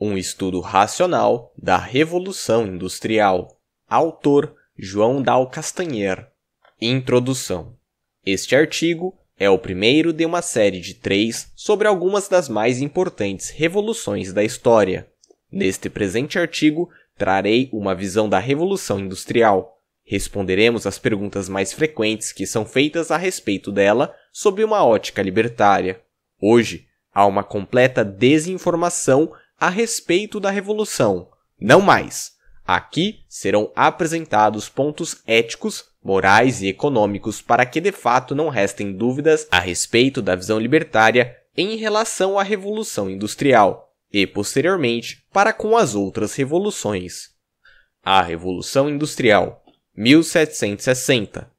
um estudo racional da Revolução Industrial. Autor João Dal Castanheira. Introdução. Este artigo é o primeiro de uma série de três sobre algumas das mais importantes revoluções da história. Neste presente artigo, trarei uma visão da Revolução Industrial. Responderemos às perguntas mais frequentes que são feitas a respeito dela sob uma ótica libertária. Hoje, há uma completa desinformação a respeito da Revolução. Não mais. Aqui serão apresentados pontos éticos, morais e econômicos para que de fato não restem dúvidas a respeito da visão libertária em relação à Revolução Industrial e, posteriormente, para com as outras revoluções. A Revolução Industrial, 1760.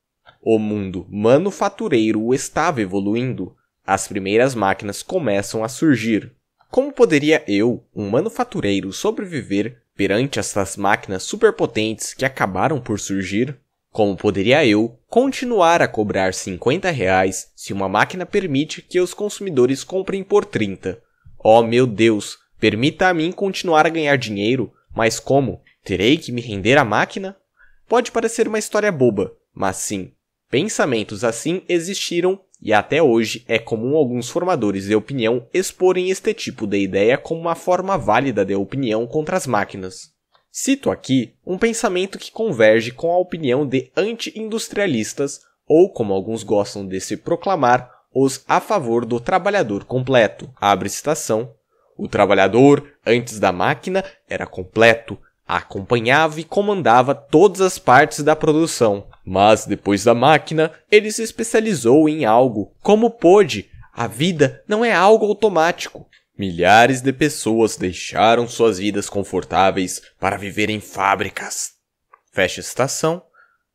O mundo manufatureiro estava evoluindo. As primeiras máquinas começam a surgir. Como poderia eu, um manufatureiro, sobreviver perante essas máquinas superpotentes que acabaram por surgir? Como poderia eu continuar a cobrar 50 reais se uma máquina permite que os consumidores comprem por 30? Oh meu Deus, permita a mim continuar a ganhar dinheiro, mas como? Terei que me render à máquina? Pode parecer uma história boba, mas sim, pensamentos assim existiram e até hoje é comum alguns formadores de opinião exporem este tipo de ideia como uma forma válida de opinião contra as máquinas. Cito aqui um pensamento que converge com a opinião de anti-industrialistas, ou como alguns gostam de se proclamar, os a favor do trabalhador completo. Abre citação. O trabalhador, antes da máquina, era completo, acompanhava e comandava todas as partes da produção. Mas depois da máquina, ele se especializou em algo. Como pôde, a vida não é algo automático. Milhares de pessoas deixaram suas vidas confortáveis para viver em fábricas. Fecha a citação.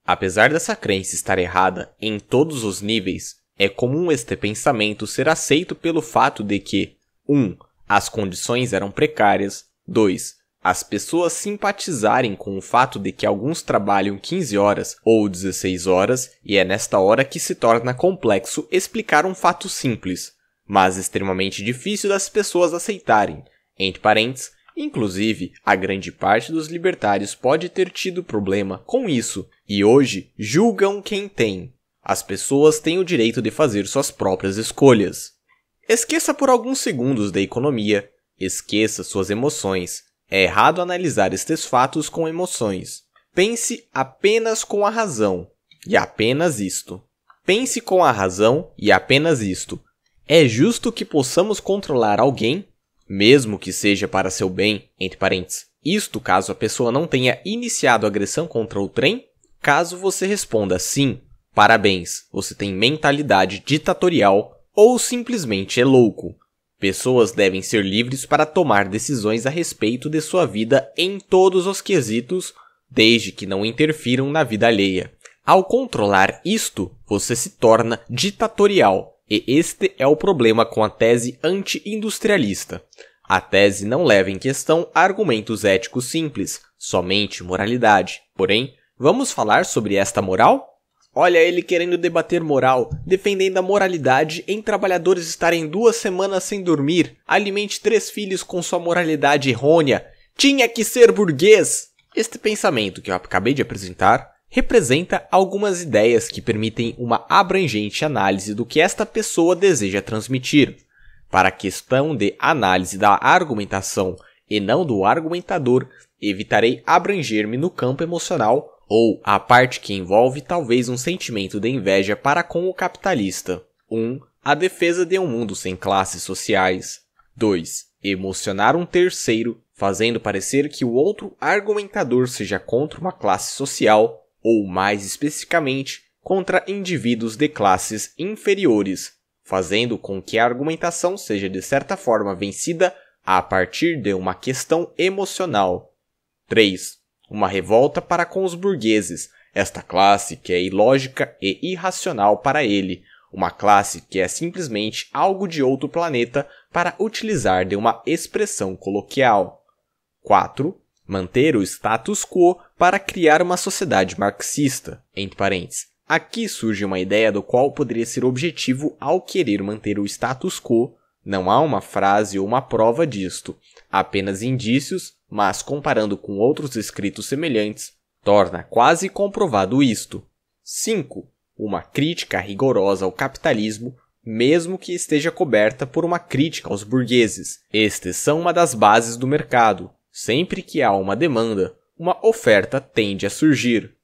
Apesar dessa crença estar errada em todos os níveis, é comum este pensamento ser aceito pelo fato de que 1. Um, as condições eram precárias, 2. As pessoas simpatizarem com o fato de que alguns trabalham 15 horas ou 16 horas, e é nesta hora que se torna complexo explicar um fato simples, mas extremamente difícil das pessoas aceitarem. Entre parênteses, Inclusive, a grande parte dos libertários pode ter tido problema com isso e hoje julgam quem tem. As pessoas têm o direito de fazer suas próprias escolhas. Esqueça por alguns segundos da economia, esqueça suas emoções, é errado analisar estes fatos com emoções. Pense apenas com a razão e apenas isto. Pense com a razão e apenas isto. É justo que possamos controlar alguém, mesmo que seja para seu bem, entre parênteses. Isto caso a pessoa não tenha iniciado agressão contra o trem? Caso você responda sim, parabéns, você tem mentalidade ditatorial ou simplesmente é louco. Pessoas devem ser livres para tomar decisões a respeito de sua vida em todos os quesitos, desde que não interfiram na vida alheia. Ao controlar isto, você se torna ditatorial, e este é o problema com a tese anti-industrialista. A tese não leva em questão argumentos éticos simples, somente moralidade. Porém, vamos falar sobre esta moral? Olha ele querendo debater moral, defendendo a moralidade em trabalhadores estarem duas semanas sem dormir, alimente três filhos com sua moralidade errônea, tinha que ser burguês! Este pensamento que eu acabei de apresentar representa algumas ideias que permitem uma abrangente análise do que esta pessoa deseja transmitir. Para a questão de análise da argumentação e não do argumentador, evitarei abranger-me no campo emocional ou a parte que envolve talvez um sentimento de inveja para com o capitalista. 1. Um, a defesa de um mundo sem classes sociais. 2. Emocionar um terceiro, fazendo parecer que o outro argumentador seja contra uma classe social, ou mais especificamente, contra indivíduos de classes inferiores, fazendo com que a argumentação seja de certa forma vencida a partir de uma questão emocional. 3 uma revolta para com os burgueses, esta classe que é ilógica e irracional para ele, uma classe que é simplesmente algo de outro planeta para utilizar de uma expressão coloquial. 4. Manter o status quo para criar uma sociedade marxista, entre parênteses. Aqui surge uma ideia do qual poderia ser objetivo ao querer manter o status quo. Não há uma frase ou uma prova disto, apenas indícios mas comparando com outros escritos semelhantes, torna quase comprovado isto. 5. Uma crítica rigorosa ao capitalismo, mesmo que esteja coberta por uma crítica aos burgueses. Estes são uma das bases do mercado. Sempre que há uma demanda, uma oferta tende a surgir.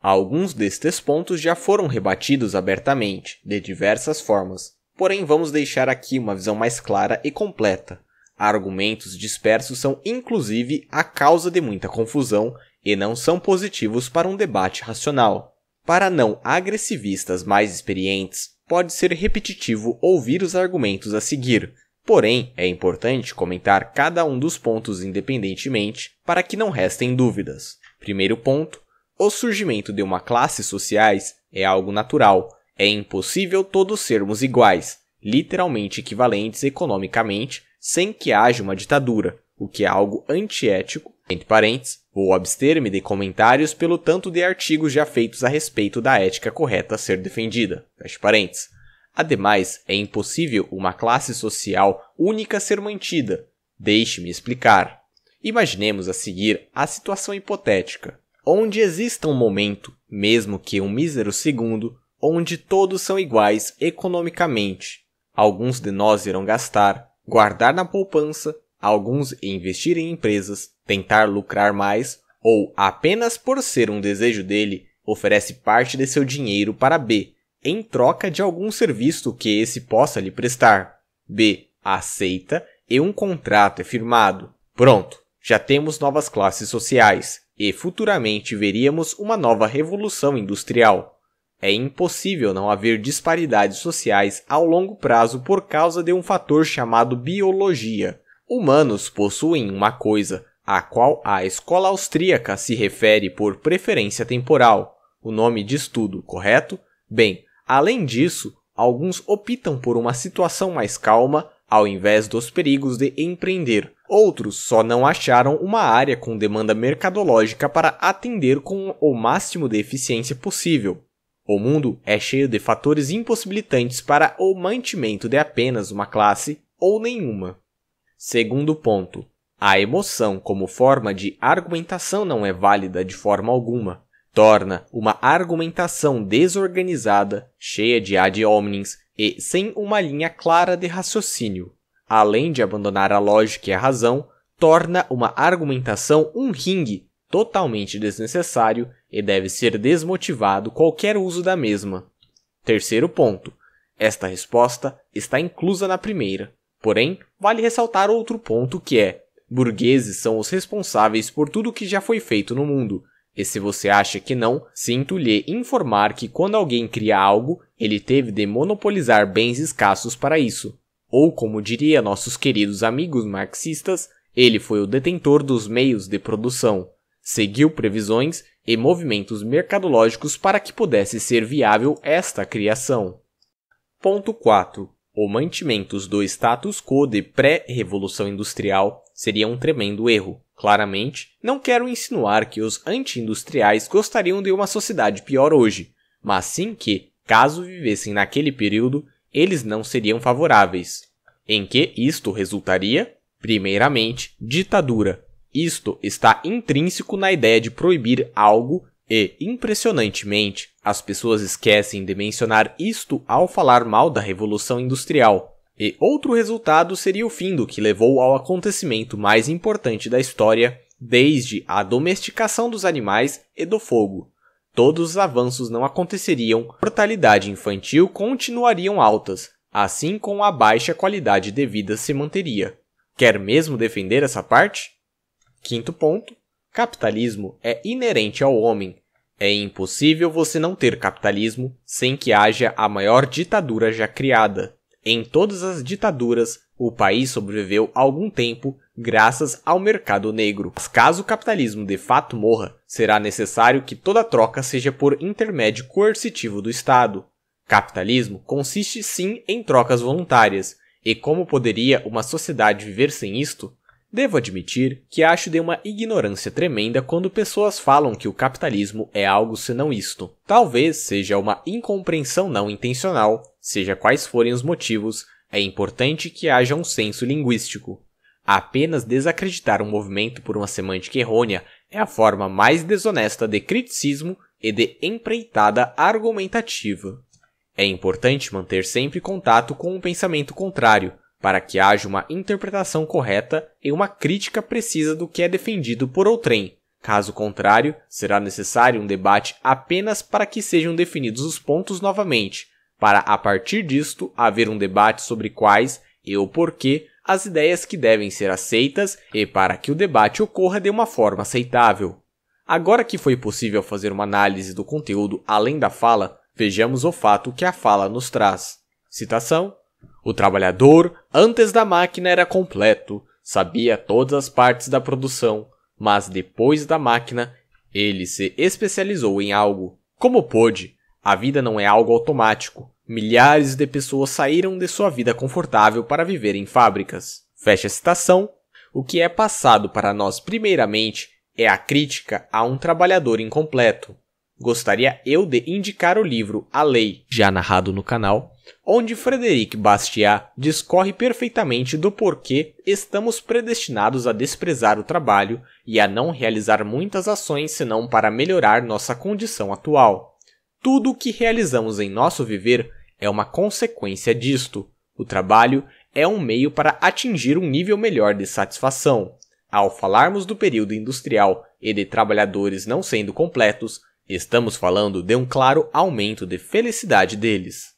Alguns destes pontos já foram rebatidos abertamente, de diversas formas, porém vamos deixar aqui uma visão mais clara e completa. Argumentos dispersos são inclusive a causa de muita confusão e não são positivos para um debate racional. Para não agressivistas mais experientes, pode ser repetitivo ouvir os argumentos a seguir, porém é importante comentar cada um dos pontos independentemente para que não restem dúvidas. Primeiro ponto: o surgimento de uma classe sociais é algo natural. É impossível todos sermos iguais literalmente equivalentes economicamente, sem que haja uma ditadura, o que é algo antiético. Entre parênteses, vou abster-me de comentários pelo tanto de artigos já feitos a respeito da ética correta a ser defendida. Fecha parênteses. Ademais, é impossível uma classe social única ser mantida. Deixe-me explicar. Imaginemos a seguir a situação hipotética, onde exista um momento, mesmo que um mísero segundo, onde todos são iguais economicamente, Alguns de nós irão gastar, guardar na poupança, alguns investir em empresas, tentar lucrar mais ou, apenas por ser um desejo dele, oferece parte de seu dinheiro para B, em troca de algum serviço que esse possa lhe prestar. B aceita e um contrato é firmado. Pronto, já temos novas classes sociais e futuramente veríamos uma nova revolução industrial. É impossível não haver disparidades sociais ao longo prazo por causa de um fator chamado biologia. Humanos possuem uma coisa, a qual a escola austríaca se refere por preferência temporal, o nome de estudo, correto? Bem, além disso, alguns optam por uma situação mais calma ao invés dos perigos de empreender. Outros só não acharam uma área com demanda mercadológica para atender com o máximo de eficiência possível. O mundo é cheio de fatores impossibilitantes para o mantimento de apenas uma classe ou nenhuma. Segundo ponto, a emoção como forma de argumentação não é válida de forma alguma. Torna uma argumentação desorganizada, cheia de ad homines e sem uma linha clara de raciocínio. Além de abandonar a lógica e a razão, torna uma argumentação um ringue totalmente desnecessário e deve ser desmotivado qualquer uso da mesma. Terceiro ponto. Esta resposta está inclusa na primeira. Porém, vale ressaltar outro ponto que é: burgueses são os responsáveis por tudo que já foi feito no mundo. E se você acha que não, sinto-lhe informar que quando alguém cria algo, ele teve de monopolizar bens escassos para isso. Ou, como diria nossos queridos amigos marxistas, ele foi o detentor dos meios de produção seguiu previsões e movimentos mercadológicos para que pudesse ser viável esta criação. Ponto 4. O mantimento do status quo de pré-revolução industrial seria um tremendo erro. Claramente, não quero insinuar que os anti-industriais gostariam de uma sociedade pior hoje, mas sim que, caso vivessem naquele período, eles não seriam favoráveis. Em que isto resultaria? Primeiramente, ditadura, isto está intrínseco na ideia de proibir algo e, impressionantemente, as pessoas esquecem de mencionar isto ao falar mal da Revolução Industrial. E outro resultado seria o fim do que levou ao acontecimento mais importante da história, desde a domesticação dos animais e do fogo. Todos os avanços não aconteceriam, mortalidade infantil continuariam altas, assim como a baixa qualidade de vida se manteria. Quer mesmo defender essa parte? Quinto ponto: capitalismo é inerente ao homem. É impossível você não ter capitalismo sem que haja a maior ditadura já criada. Em todas as ditaduras, o país sobreviveu algum tempo graças ao mercado negro. Mas caso o capitalismo de fato morra, será necessário que toda troca seja por intermédio coercitivo do Estado. Capitalismo consiste sim em trocas voluntárias, e como poderia uma sociedade viver sem isto? Devo admitir que acho de uma ignorância tremenda quando pessoas falam que o capitalismo é algo senão isto. Talvez seja uma incompreensão não intencional, seja quais forem os motivos, é importante que haja um senso linguístico. Apenas desacreditar um movimento por uma semântica errônea é a forma mais desonesta de criticismo e de empreitada argumentativa. É importante manter sempre contato com o pensamento contrário, para que haja uma interpretação correta e uma crítica precisa do que é defendido por outrem. Caso contrário, será necessário um debate apenas para que sejam definidos os pontos novamente, para a partir disto haver um debate sobre quais e o porquê as ideias que devem ser aceitas e para que o debate ocorra de uma forma aceitável. Agora que foi possível fazer uma análise do conteúdo além da fala, vejamos o fato que a fala nos traz. Citação: o trabalhador, antes da máquina, era completo, sabia todas as partes da produção, mas depois da máquina, ele se especializou em algo. Como pôde? A vida não é algo automático. Milhares de pessoas saíram de sua vida confortável para viver em fábricas. Fecha a citação. O que é passado para nós, primeiramente, é a crítica a um trabalhador incompleto. Gostaria eu de indicar o livro A Lei, já narrado no canal, onde Frederic Bastiat discorre perfeitamente do porquê estamos predestinados a desprezar o trabalho e a não realizar muitas ações senão para melhorar nossa condição atual. Tudo o que realizamos em nosso viver é uma consequência disto. O trabalho é um meio para atingir um nível melhor de satisfação. Ao falarmos do período industrial e de trabalhadores não sendo completos, Estamos falando de um claro aumento de felicidade deles.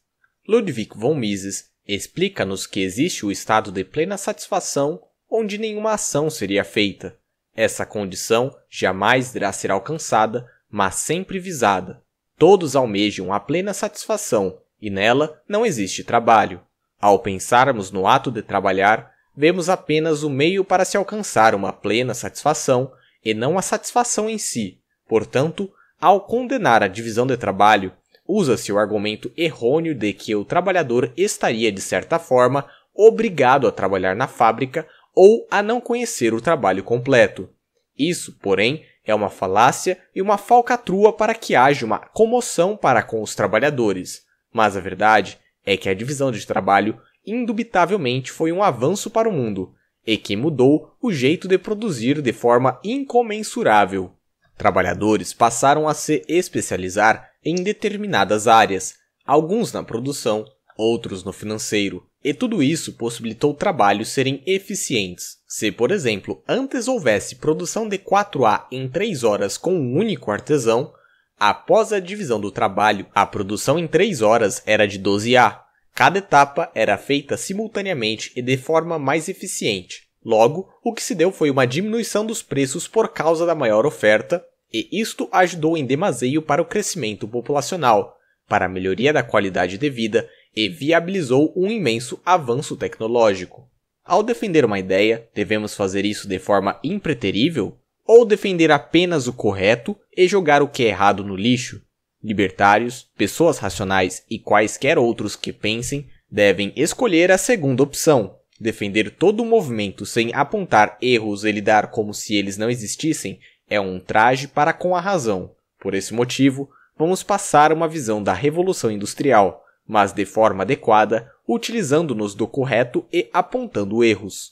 Ludwig von Mises explica-nos que existe o estado de plena satisfação onde nenhuma ação seria feita. Essa condição jamais irá ser alcançada, mas sempre visada. Todos almejam a plena satisfação e nela não existe trabalho. Ao pensarmos no ato de trabalhar, vemos apenas o meio para se alcançar uma plena satisfação e não a satisfação em si. Portanto, ao condenar a divisão de trabalho, usa-se o argumento errôneo de que o trabalhador estaria, de certa forma, obrigado a trabalhar na fábrica ou a não conhecer o trabalho completo. Isso, porém, é uma falácia e uma falcatrua para que haja uma comoção para com os trabalhadores. Mas a verdade é que a divisão de trabalho indubitavelmente foi um avanço para o mundo e que mudou o jeito de produzir de forma incomensurável. Trabalhadores passaram a se especializar em determinadas áreas, alguns na produção, outros no financeiro, e tudo isso possibilitou trabalhos serem eficientes. Se, por exemplo, antes houvesse produção de 4A em 3 horas com um único artesão, após a divisão do trabalho, a produção em 3 horas era de 12A. Cada etapa era feita simultaneamente e de forma mais eficiente, Logo, o que se deu foi uma diminuição dos preços por causa da maior oferta, e isto ajudou em demasio para o crescimento populacional, para a melhoria da qualidade de vida e viabilizou um imenso avanço tecnológico. Ao defender uma ideia, devemos fazer isso de forma impreterível? Ou defender apenas o correto e jogar o que é errado no lixo? Libertários, pessoas racionais e quaisquer outros que pensem devem escolher a segunda opção, Defender todo o movimento sem apontar erros e lidar como se eles não existissem é um traje para com a razão. Por esse motivo, vamos passar uma visão da Revolução Industrial, mas de forma adequada, utilizando-nos do correto e apontando erros.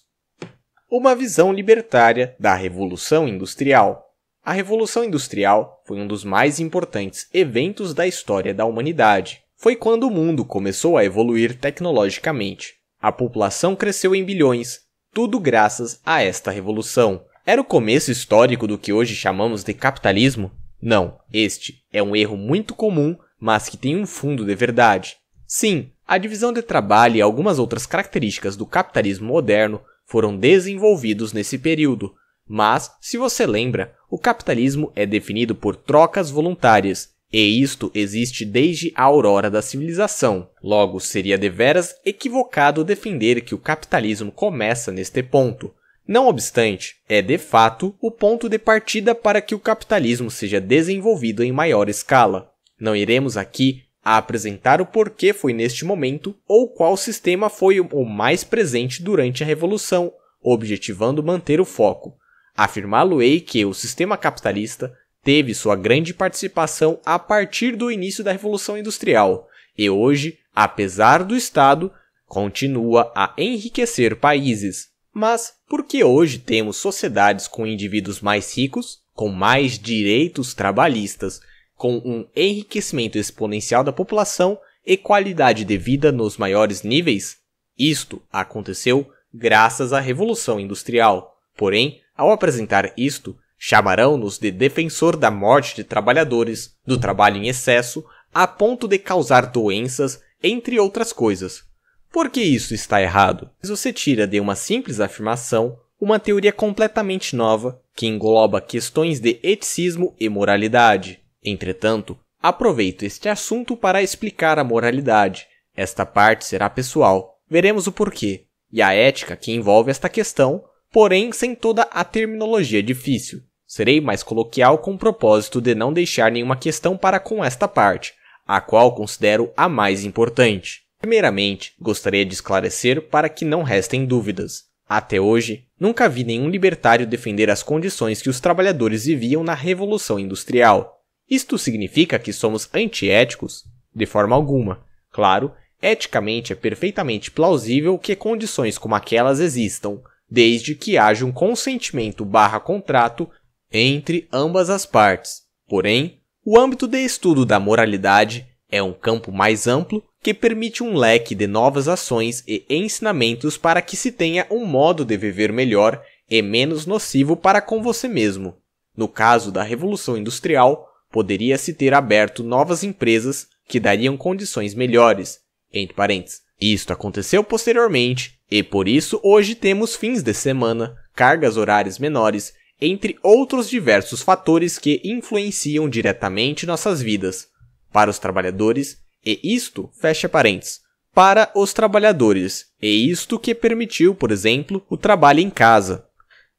Uma visão libertária da Revolução Industrial. A Revolução Industrial foi um dos mais importantes eventos da história da humanidade. Foi quando o mundo começou a evoluir tecnologicamente. A população cresceu em bilhões, tudo graças a esta revolução. Era o começo histórico do que hoje chamamos de capitalismo? Não, este é um erro muito comum, mas que tem um fundo de verdade. Sim, a divisão de trabalho e algumas outras características do capitalismo moderno foram desenvolvidos nesse período. Mas, se você lembra, o capitalismo é definido por trocas voluntárias, e isto existe desde a aurora da civilização. Logo, seria deveras equivocado defender que o capitalismo começa neste ponto. Não obstante, é de fato o ponto de partida para que o capitalismo seja desenvolvido em maior escala. Não iremos aqui a apresentar o porquê foi neste momento ou qual sistema foi o mais presente durante a Revolução, objetivando manter o foco. Afirmá-lo-ei que o sistema capitalista teve sua grande participação a partir do início da Revolução Industrial e hoje, apesar do Estado, continua a enriquecer países. Mas por que hoje temos sociedades com indivíduos mais ricos, com mais direitos trabalhistas, com um enriquecimento exponencial da população e qualidade de vida nos maiores níveis? Isto aconteceu graças à Revolução Industrial. Porém, ao apresentar isto, Chamarão-nos de defensor da morte de trabalhadores, do trabalho em excesso, a ponto de causar doenças, entre outras coisas. Por que isso está errado? Você tira de uma simples afirmação uma teoria completamente nova que engloba questões de eticismo e moralidade. Entretanto, aproveito este assunto para explicar a moralidade. Esta parte será pessoal, veremos o porquê, e a ética que envolve esta questão, porém sem toda a terminologia difícil. Serei mais coloquial com o propósito de não deixar nenhuma questão para com esta parte, a qual considero a mais importante. Primeiramente, gostaria de esclarecer para que não restem dúvidas. Até hoje, nunca vi nenhum libertário defender as condições que os trabalhadores viviam na Revolução Industrial. Isto significa que somos antiéticos? De forma alguma. Claro, eticamente é perfeitamente plausível que condições como aquelas existam, desde que haja um consentimento barra contrato entre ambas as partes. Porém, o âmbito de estudo da moralidade é um campo mais amplo que permite um leque de novas ações e ensinamentos para que se tenha um modo de viver melhor e menos nocivo para com você mesmo. No caso da Revolução Industrial, poderia-se ter aberto novas empresas que dariam condições melhores. Entre parênteses. Isto aconteceu posteriormente, e por isso hoje temos fins de semana, cargas horárias menores entre outros diversos fatores que influenciam diretamente nossas vidas, para os trabalhadores, e isto fecha parênteses, para os trabalhadores, e isto que permitiu, por exemplo, o trabalho em casa.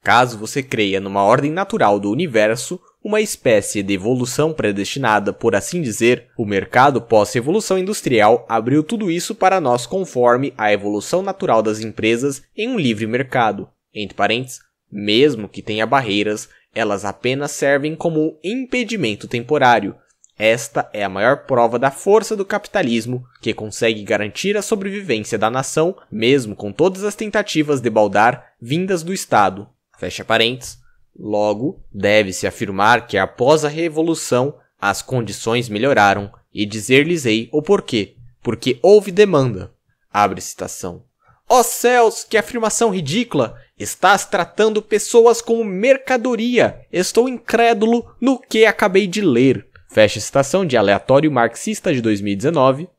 Caso você creia numa ordem natural do universo, uma espécie de evolução predestinada, por assim dizer, o mercado pós-evolução industrial abriu tudo isso para nós conforme a evolução natural das empresas em um livre mercado, entre parênteses, mesmo que tenha barreiras, elas apenas servem como um impedimento temporário. Esta é a maior prova da força do capitalismo, que consegue garantir a sobrevivência da nação, mesmo com todas as tentativas de baldar vindas do Estado. Fecha parênteses. Logo, deve-se afirmar que após a Revolução, as condições melhoraram, e dizer-lhes-ei o porquê, porque houve demanda. Abre citação. Ó oh céus, que afirmação ridícula! Estás tratando pessoas como mercadoria. Estou incrédulo no que acabei de ler. Fecha citação de Aleatório Marxista de 2019.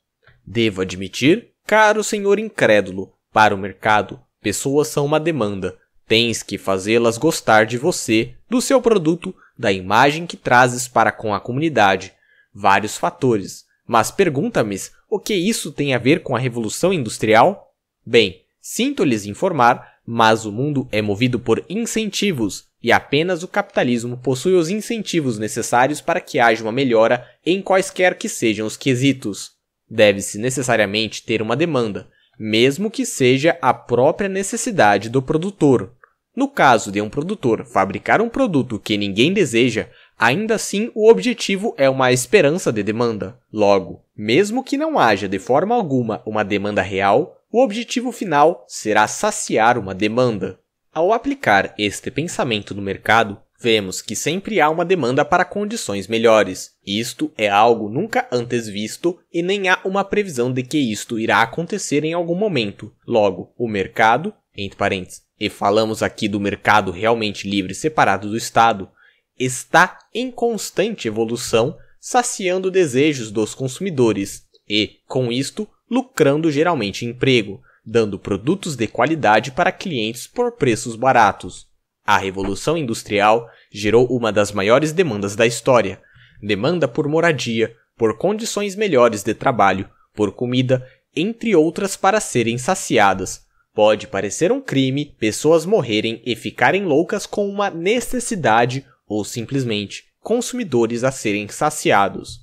Devo admitir, caro senhor incrédulo, para o mercado, pessoas são uma demanda. Tens que fazê-las gostar de você, do seu produto, da imagem que trazes para com a comunidade. Vários fatores. Mas pergunta-me o que isso tem a ver com a Revolução Industrial? Bem, sinto lhes informar mas o mundo é movido por incentivos, e apenas o capitalismo possui os incentivos necessários para que haja uma melhora em quaisquer que sejam os quesitos. Deve-se necessariamente ter uma demanda, mesmo que seja a própria necessidade do produtor. No caso de um produtor fabricar um produto que ninguém deseja, ainda assim o objetivo é uma esperança de demanda. Logo, mesmo que não haja de forma alguma uma demanda real, o objetivo final será saciar uma demanda. Ao aplicar este pensamento no mercado, vemos que sempre há uma demanda para condições melhores. Isto é algo nunca antes visto e nem há uma previsão de que isto irá acontecer em algum momento. Logo, o mercado, entre parênteses, e falamos aqui do mercado realmente livre separado do Estado, está em constante evolução, saciando desejos dos consumidores e, com isto, lucrando geralmente emprego, dando produtos de qualidade para clientes por preços baratos. A Revolução Industrial gerou uma das maiores demandas da história: demanda por moradia, por condições melhores de trabalho, por comida, entre outras para serem saciadas. Pode parecer um crime pessoas morrerem e ficarem loucas com uma necessidade ou simplesmente consumidores a serem saciados.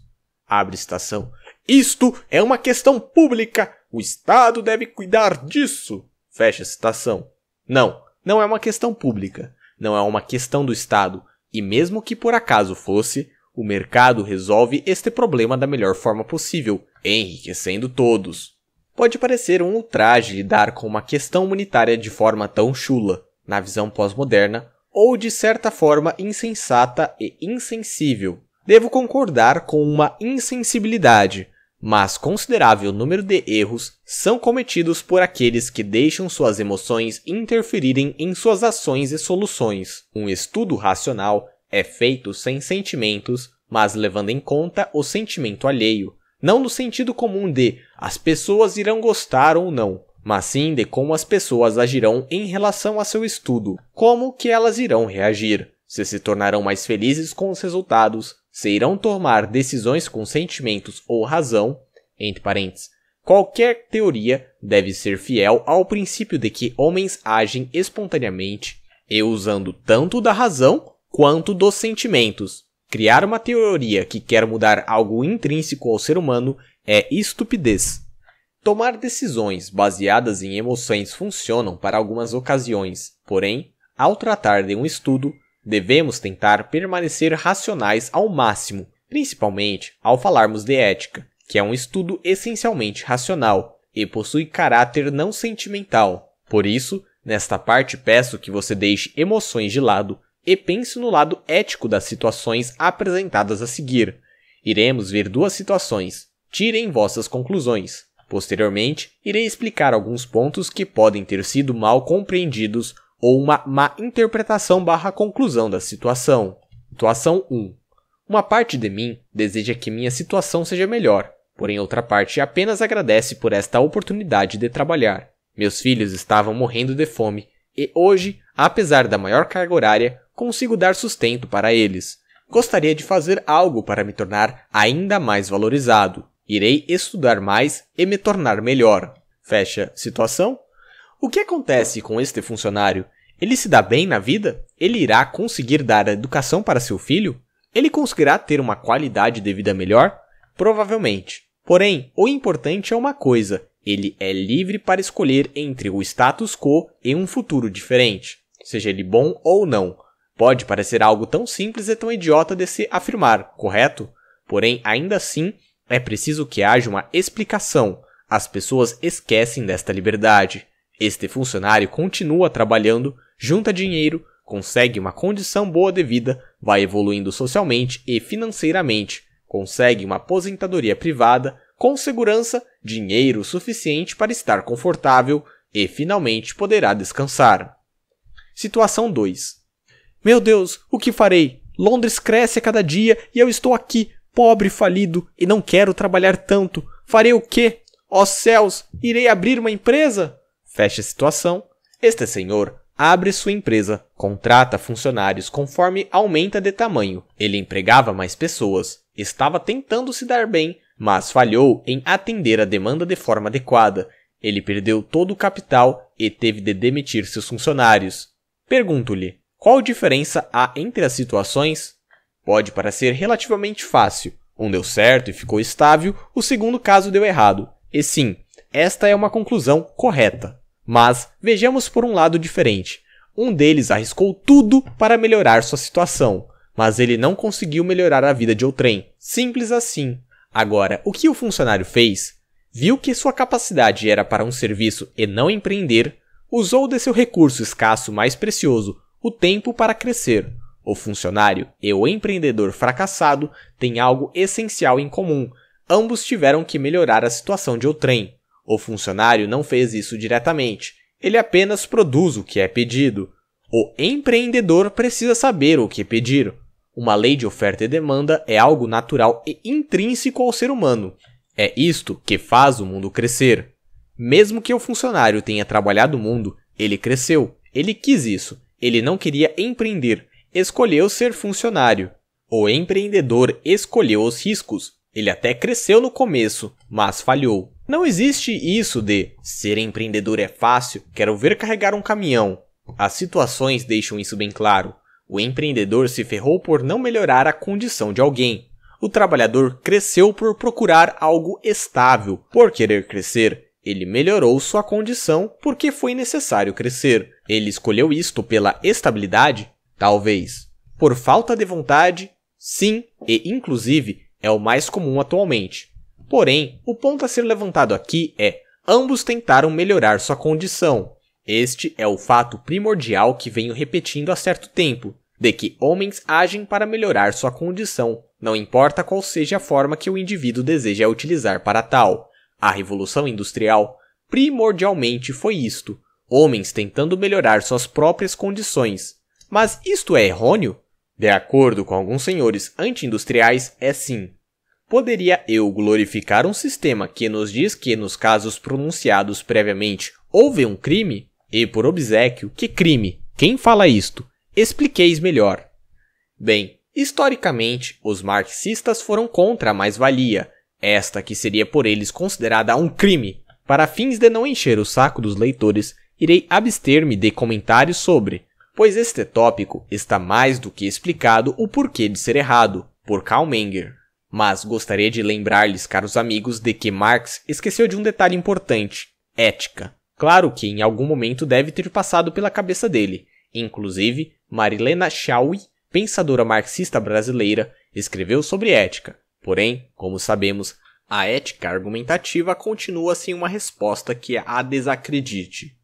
Abre estação isto é uma questão pública. O Estado deve cuidar disso. Fecha citação. Não, não é uma questão pública. Não é uma questão do Estado. E mesmo que por acaso fosse, o mercado resolve este problema da melhor forma possível, enriquecendo todos. Pode parecer um ultraje lidar com uma questão monetária de forma tão chula, na visão pós-moderna, ou de certa forma insensata e insensível. Devo concordar com uma insensibilidade, mas considerável número de erros são cometidos por aqueles que deixam suas emoções interferirem em suas ações e soluções. Um estudo racional é feito sem sentimentos, mas levando em conta o sentimento alheio, não no sentido comum de as pessoas irão gostar ou não, mas sim de como as pessoas agirão em relação a seu estudo, como que elas irão reagir, se se tornarão mais felizes com os resultados, se irão tomar decisões com sentimentos ou razão, entre parênteses, qualquer teoria deve ser fiel ao princípio de que homens agem espontaneamente e usando tanto da razão quanto dos sentimentos. Criar uma teoria que quer mudar algo intrínseco ao ser humano é estupidez. Tomar decisões baseadas em emoções funcionam para algumas ocasiões, porém, ao tratar de um estudo, Devemos tentar permanecer racionais ao máximo, principalmente ao falarmos de ética, que é um estudo essencialmente racional e possui caráter não sentimental. Por isso, nesta parte peço que você deixe emoções de lado e pense no lado ético das situações apresentadas a seguir. Iremos ver duas situações. Tirem vossas conclusões. Posteriormente, irei explicar alguns pontos que podem ter sido mal compreendidos ou uma má interpretação barra conclusão da situação. Situação 1. Uma parte de mim deseja que minha situação seja melhor, porém outra parte apenas agradece por esta oportunidade de trabalhar. Meus filhos estavam morrendo de fome e hoje, apesar da maior carga horária, consigo dar sustento para eles. Gostaria de fazer algo para me tornar ainda mais valorizado. Irei estudar mais e me tornar melhor. Fecha situação o que acontece com este funcionário? Ele se dá bem na vida? Ele irá conseguir dar a educação para seu filho? Ele conseguirá ter uma qualidade de vida melhor? Provavelmente. Porém, o importante é uma coisa: ele é livre para escolher entre o status quo e um futuro diferente, seja ele bom ou não. Pode parecer algo tão simples e tão idiota de se afirmar, correto? Porém, ainda assim, é preciso que haja uma explicação. As pessoas esquecem desta liberdade. Este funcionário continua trabalhando, junta dinheiro, consegue uma condição boa de vida, vai evoluindo socialmente e financeiramente, consegue uma aposentadoria privada, com segurança, dinheiro suficiente para estar confortável e finalmente poderá descansar. Situação 2 Meu Deus, o que farei? Londres cresce a cada dia e eu estou aqui, pobre falido, e não quero trabalhar tanto. Farei o quê? Ó oh, céus, irei abrir uma empresa? Fecha a situação. Este senhor abre sua empresa, contrata funcionários conforme aumenta de tamanho. Ele empregava mais pessoas, estava tentando se dar bem, mas falhou em atender a demanda de forma adequada. Ele perdeu todo o capital e teve de demitir seus funcionários. Pergunto-lhe: qual diferença há entre as situações? Pode parecer relativamente fácil. Um deu certo e ficou estável, o segundo caso deu errado. E sim, esta é uma conclusão correta. Mas vejamos por um lado diferente. Um deles arriscou tudo para melhorar sua situação, mas ele não conseguiu melhorar a vida de outrem. Simples assim. Agora, o que o funcionário fez? Viu que sua capacidade era para um serviço e não empreender, usou de seu recurso escasso mais precioso, o tempo para crescer. O funcionário e o empreendedor fracassado têm algo essencial em comum. Ambos tiveram que melhorar a situação de outrem. O funcionário não fez isso diretamente, ele apenas produz o que é pedido. O empreendedor precisa saber o que pedir. Uma lei de oferta e demanda é algo natural e intrínseco ao ser humano. É isto que faz o mundo crescer. Mesmo que o funcionário tenha trabalhado o mundo, ele cresceu, ele quis isso, ele não queria empreender, escolheu ser funcionário. O empreendedor escolheu os riscos, ele até cresceu no começo, mas falhou. Não existe isso de ser empreendedor é fácil, quero ver carregar um caminhão. As situações deixam isso bem claro. O empreendedor se ferrou por não melhorar a condição de alguém. O trabalhador cresceu por procurar algo estável, por querer crescer. Ele melhorou sua condição porque foi necessário crescer. Ele escolheu isto pela estabilidade? Talvez. Por falta de vontade? Sim, e inclusive é o mais comum atualmente. Porém, o ponto a ser levantado aqui é: ambos tentaram melhorar sua condição. Este é o fato primordial que venho repetindo há certo tempo, de que homens agem para melhorar sua condição, não importa qual seja a forma que o indivíduo deseja utilizar para tal. A Revolução Industrial primordialmente foi isto: homens tentando melhorar suas próprias condições. Mas isto é errôneo? De acordo com alguns senhores anti-industriais, é sim. Poderia eu glorificar um sistema que nos diz que, nos casos pronunciados previamente, houve um crime? E por obsequio, que crime? Quem fala isto? Expliqueis melhor. Bem, historicamente, os marxistas foram contra a mais-valia, esta que seria por eles considerada um crime. Para fins de não encher o saco dos leitores, irei abster-me de comentários sobre, pois este tópico está mais do que explicado o porquê de ser errado, por Karl Menger. Mas gostaria de lembrar-lhes, caros amigos, de que Marx esqueceu de um detalhe importante: ética. Claro que em algum momento deve ter passado pela cabeça dele. Inclusive, Marilena Chaui, pensadora marxista brasileira, escreveu sobre ética. Porém, como sabemos, a ética argumentativa continua sem uma resposta que a desacredite.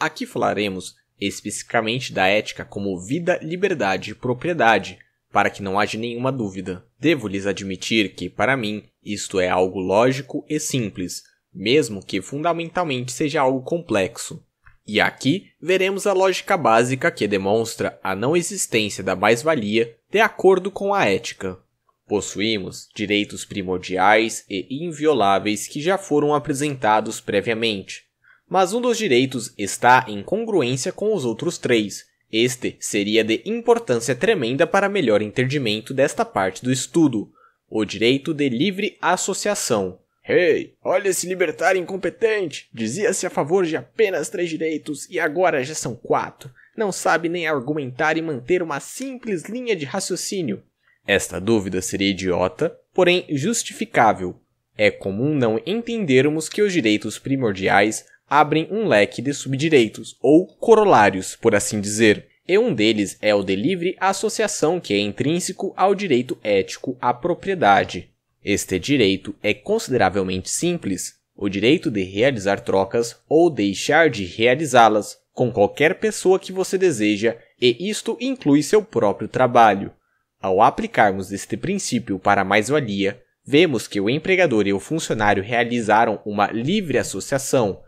Aqui falaremos especificamente da ética como vida, liberdade e propriedade, para que não haja nenhuma dúvida. Devo lhes admitir que, para mim, isto é algo lógico e simples, mesmo que fundamentalmente seja algo complexo. E aqui veremos a lógica básica que demonstra a não existência da mais-valia de acordo com a ética. Possuímos direitos primordiais e invioláveis que já foram apresentados previamente, mas um dos direitos está em congruência com os outros três, este seria de importância tremenda para melhor entendimento desta parte do estudo, o direito de livre associação. Ei, hey, olha esse libertário incompetente! Dizia-se a favor de apenas três direitos e agora já são quatro. Não sabe nem argumentar e manter uma simples linha de raciocínio. Esta dúvida seria idiota, porém justificável. É comum não entendermos que os direitos primordiais abrem um leque de subdireitos, ou corolários, por assim dizer. E um deles é o de livre associação, que é intrínseco ao direito ético à propriedade. Este direito é consideravelmente simples, o direito de realizar trocas ou deixar de realizá-las com qualquer pessoa que você deseja, e isto inclui seu próprio trabalho. Ao aplicarmos este princípio para mais-valia, vemos que o empregador e o funcionário realizaram uma livre associação,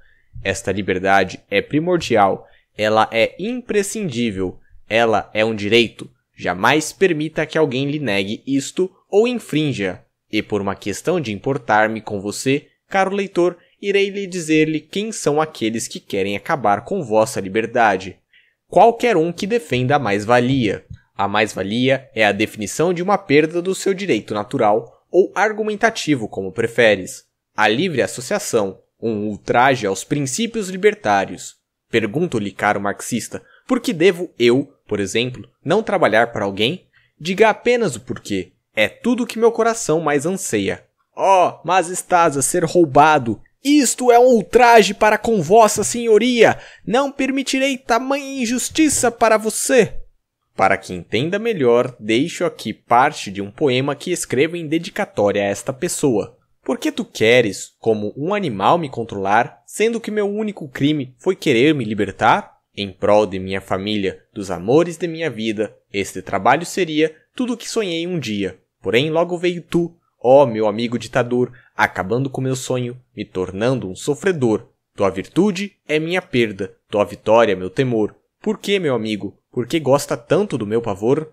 esta liberdade é primordial, ela é imprescindível, ela é um direito. Jamais permita que alguém lhe negue isto ou infrinja. E por uma questão de importar-me com você, caro leitor, irei lhe dizer-lhe quem são aqueles que querem acabar com vossa liberdade. Qualquer um que defenda a mais-valia. A mais-valia é a definição de uma perda do seu direito natural ou argumentativo, como preferes. A livre associação, um ultraje aos princípios libertários. Pergunto-lhe, caro marxista, por que devo eu, por exemplo, não trabalhar para alguém? Diga apenas o porquê. É tudo o que meu coração mais anseia. Oh, mas estás a ser roubado! Isto é um ultraje para com vossa senhoria! Não permitirei tamanha injustiça para você! Para que entenda melhor, deixo aqui parte de um poema que escrevo em dedicatória a esta pessoa. Por que tu queres, como um animal, me controlar, sendo que meu único crime foi querer me libertar? Em prol de minha família, dos amores de minha vida, este trabalho seria tudo o que sonhei um dia. Porém, logo veio tu, ó meu amigo ditador, acabando com meu sonho, me tornando um sofredor. Tua virtude é minha perda, tua vitória é meu temor. Por que, meu amigo? Por que gosta tanto do meu pavor?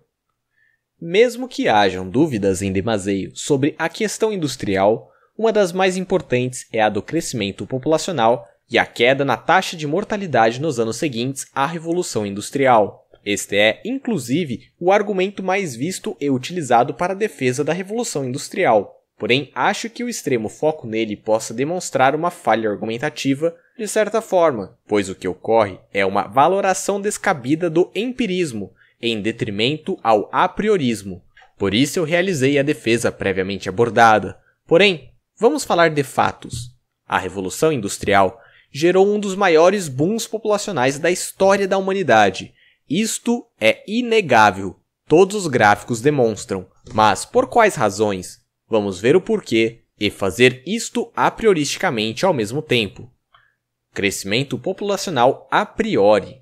Mesmo que hajam dúvidas em demaseio sobre a questão industrial, uma das mais importantes é a do crescimento populacional e a queda na taxa de mortalidade nos anos seguintes à Revolução Industrial. Este é, inclusive, o argumento mais visto e utilizado para a defesa da Revolução Industrial. Porém, acho que o extremo foco nele possa demonstrar uma falha argumentativa, de certa forma, pois o que ocorre é uma valoração descabida do empirismo, em detrimento ao apriorismo. Por isso eu realizei a defesa previamente abordada. Porém, Vamos falar de fatos. A Revolução Industrial gerou um dos maiores booms populacionais da história da humanidade. Isto é inegável, todos os gráficos demonstram. Mas por quais razões? Vamos ver o porquê e fazer isto a prioristicamente ao mesmo tempo. Crescimento populacional a priori.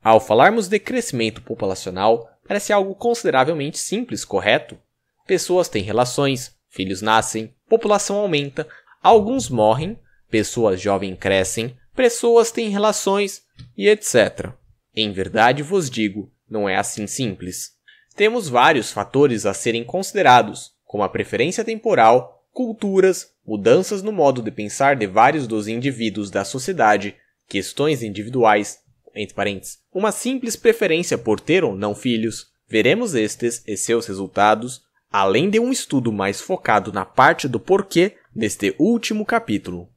Ao falarmos de crescimento populacional, parece algo consideravelmente simples, correto? Pessoas têm relações, Filhos nascem, população aumenta, alguns morrem, pessoas jovens crescem, pessoas têm relações e etc. Em verdade vos digo, não é assim simples. Temos vários fatores a serem considerados, como a preferência temporal, culturas, mudanças no modo de pensar de vários dos indivíduos da sociedade, questões individuais, entre parênteses, uma simples preferência por ter ou não filhos. Veremos estes e seus resultados além de um estudo mais focado na parte do porquê neste último capítulo.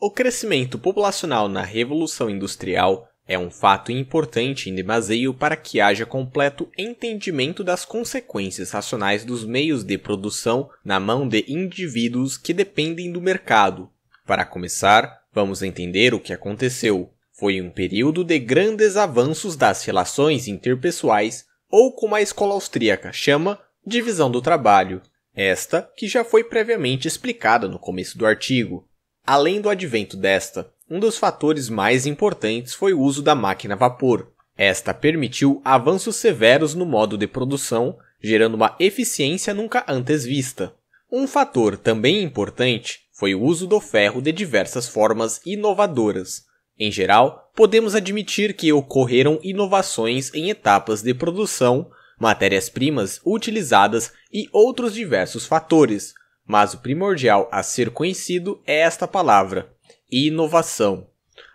O crescimento populacional na Revolução Industrial é um fato importante em demaseio para que haja completo entendimento das consequências racionais dos meios de produção na mão de indivíduos que dependem do mercado. Para começar, vamos entender o que aconteceu. Foi um período de grandes avanços das relações interpessoais, ou como a escola austríaca chama, Divisão do trabalho, esta que já foi previamente explicada no começo do artigo. Além do advento desta, um dos fatores mais importantes foi o uso da máquina a vapor. Esta permitiu avanços severos no modo de produção, gerando uma eficiência nunca antes vista. Um fator também importante foi o uso do ferro de diversas formas inovadoras. Em geral, podemos admitir que ocorreram inovações em etapas de produção matérias-primas utilizadas e outros diversos fatores, mas o primordial a ser conhecido é esta palavra: inovação.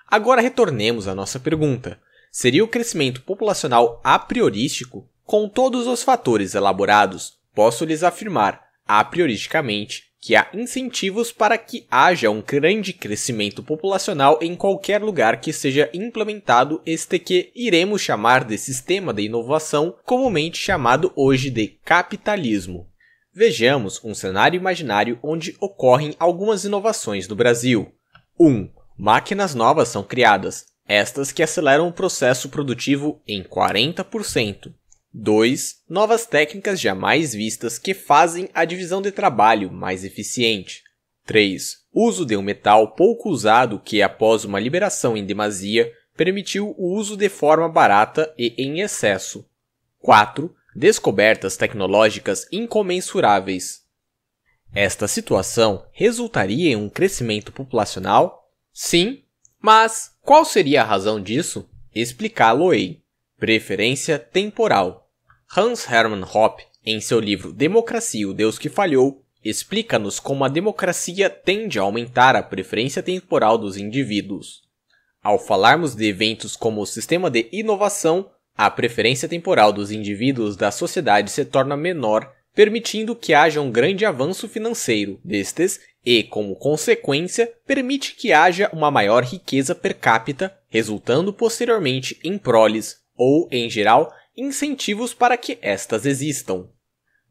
Agora retornemos à nossa pergunta: seria o crescimento populacional a priorístico? Com todos os fatores elaborados, posso lhes afirmar, a prioristicamente, que há incentivos para que haja um grande crescimento populacional em qualquer lugar que seja implementado este que iremos chamar de sistema de inovação, comumente chamado hoje de capitalismo. Vejamos um cenário imaginário onde ocorrem algumas inovações no Brasil. 1. Um, máquinas novas são criadas, estas que aceleram o processo produtivo em 40%. 2. Novas técnicas jamais vistas que fazem a divisão de trabalho mais eficiente. 3. Uso de um metal pouco usado que, após uma liberação em demasia, permitiu o uso de forma barata e em excesso. 4. Descobertas tecnológicas incomensuráveis. Esta situação resultaria em um crescimento populacional? Sim, mas qual seria a razão disso? Explicá-lo-ei. Preferência temporal. Hans Hermann Hoppe, em seu livro Democracia e o Deus que Falhou, explica-nos como a democracia tende a aumentar a preferência temporal dos indivíduos. Ao falarmos de eventos como o sistema de inovação, a preferência temporal dos indivíduos da sociedade se torna menor, permitindo que haja um grande avanço financeiro destes e, como consequência, permite que haja uma maior riqueza per capita, resultando posteriormente em proles ou, em geral, incentivos para que estas existam.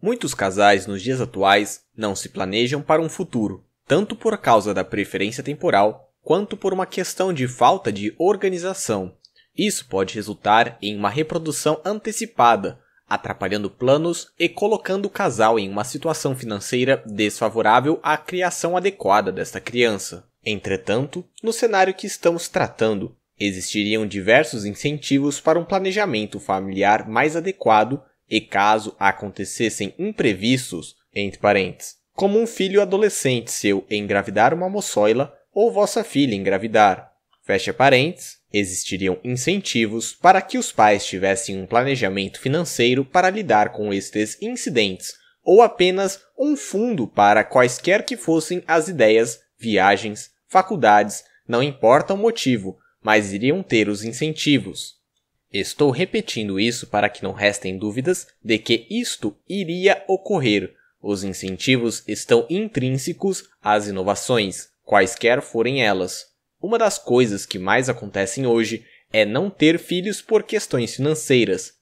Muitos casais nos dias atuais não se planejam para um futuro, tanto por causa da preferência temporal quanto por uma questão de falta de organização. Isso pode resultar em uma reprodução antecipada, atrapalhando planos e colocando o casal em uma situação financeira desfavorável à criação adequada desta criança. Entretanto, no cenário que estamos tratando, Existiriam diversos incentivos para um planejamento familiar mais adequado e caso acontecessem imprevistos, entre parentes, como um filho adolescente seu engravidar uma moçoila ou vossa filha engravidar. Fecha parênteses, existiriam incentivos para que os pais tivessem um planejamento financeiro para lidar com estes incidentes, ou apenas um fundo para quaisquer que fossem as ideias, viagens, faculdades, não importa o motivo, mas iriam ter os incentivos. Estou repetindo isso para que não restem dúvidas de que isto iria ocorrer. Os incentivos estão intrínsecos às inovações, quaisquer forem elas. Uma das coisas que mais acontecem hoje é não ter filhos por questões financeiras,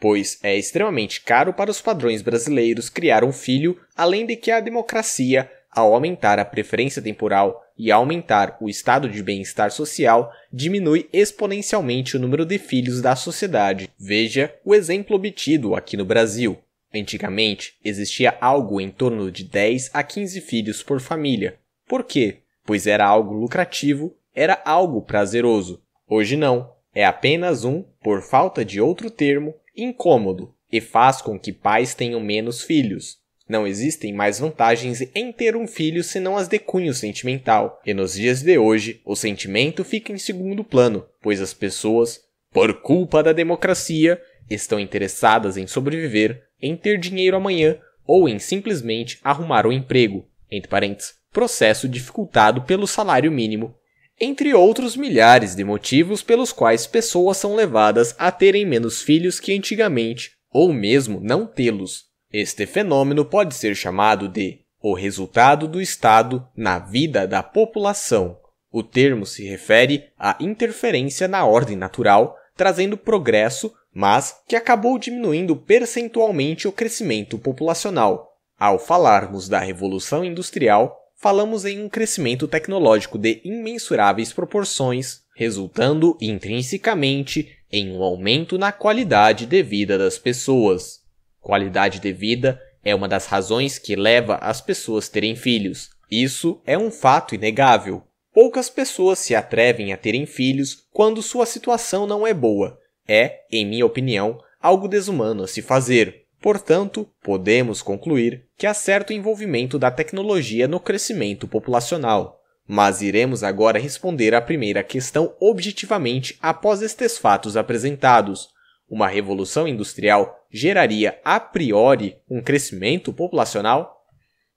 pois é extremamente caro para os padrões brasileiros criar um filho, além de que a democracia ao aumentar a preferência temporal e aumentar o estado de bem-estar social, diminui exponencialmente o número de filhos da sociedade. Veja o exemplo obtido aqui no Brasil. Antigamente, existia algo em torno de 10 a 15 filhos por família. Por quê? Pois era algo lucrativo, era algo prazeroso. Hoje não. É apenas um, por falta de outro termo, incômodo e faz com que pais tenham menos filhos. Não existem mais vantagens em ter um filho senão as de cunho sentimental, e nos dias de hoje o sentimento fica em segundo plano, pois as pessoas, por culpa da democracia, estão interessadas em sobreviver, em ter dinheiro amanhã ou em simplesmente arrumar um emprego. Entre parênteses, processo dificultado pelo salário mínimo, entre outros milhares de motivos pelos quais pessoas são levadas a terem menos filhos que antigamente, ou mesmo não tê-los. Este fenômeno pode ser chamado de o resultado do Estado na vida da população. O termo se refere à interferência na ordem natural, trazendo progresso, mas que acabou diminuindo percentualmente o crescimento populacional. Ao falarmos da Revolução Industrial, falamos em um crescimento tecnológico de imensuráveis proporções, resultando intrinsecamente em um aumento na qualidade de vida das pessoas. Qualidade de vida é uma das razões que leva as pessoas a terem filhos. Isso é um fato inegável. Poucas pessoas se atrevem a terem filhos quando sua situação não é boa. É, em minha opinião, algo desumano a se fazer. Portanto, podemos concluir que há certo envolvimento da tecnologia no crescimento populacional. Mas iremos agora responder à primeira questão objetivamente após estes fatos apresentados. Uma revolução industrial geraria a priori um crescimento populacional?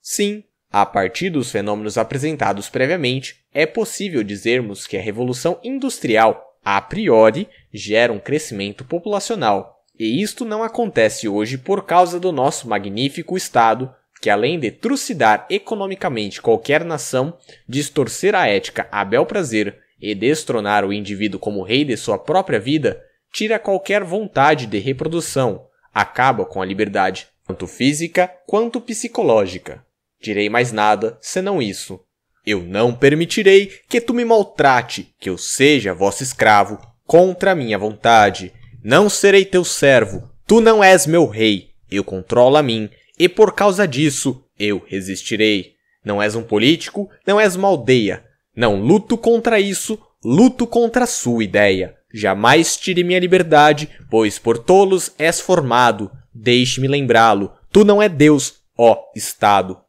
Sim, a partir dos fenômenos apresentados previamente, é possível dizermos que a revolução industrial, a priori, gera um crescimento populacional. E isto não acontece hoje por causa do nosso magnífico Estado, que além de trucidar economicamente qualquer nação, distorcer a ética a bel prazer e destronar o indivíduo como rei de sua própria vida, tira qualquer vontade de reprodução, acaba com a liberdade, tanto física quanto psicológica. Direi mais nada senão isso. Eu não permitirei que tu me maltrate, que eu seja vosso escravo, contra minha vontade. Não serei teu servo, tu não és meu rei, eu controlo a mim, e por causa disso eu resistirei. Não és um político, não és uma aldeia. Não luto contra isso, luto contra a sua ideia. Jamais tire minha liberdade, pois por tolos és formado. Deixe-me lembrá-lo. Tu não é Deus, ó Estado.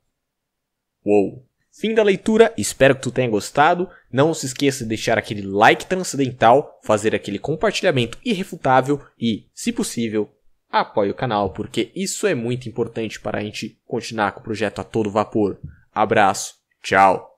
Uou! Fim da leitura, espero que tu tenha gostado. Não se esqueça de deixar aquele like transcendental, fazer aquele compartilhamento irrefutável e, se possível, apoie o canal, porque isso é muito importante para a gente continuar com o projeto a todo vapor. Abraço, tchau!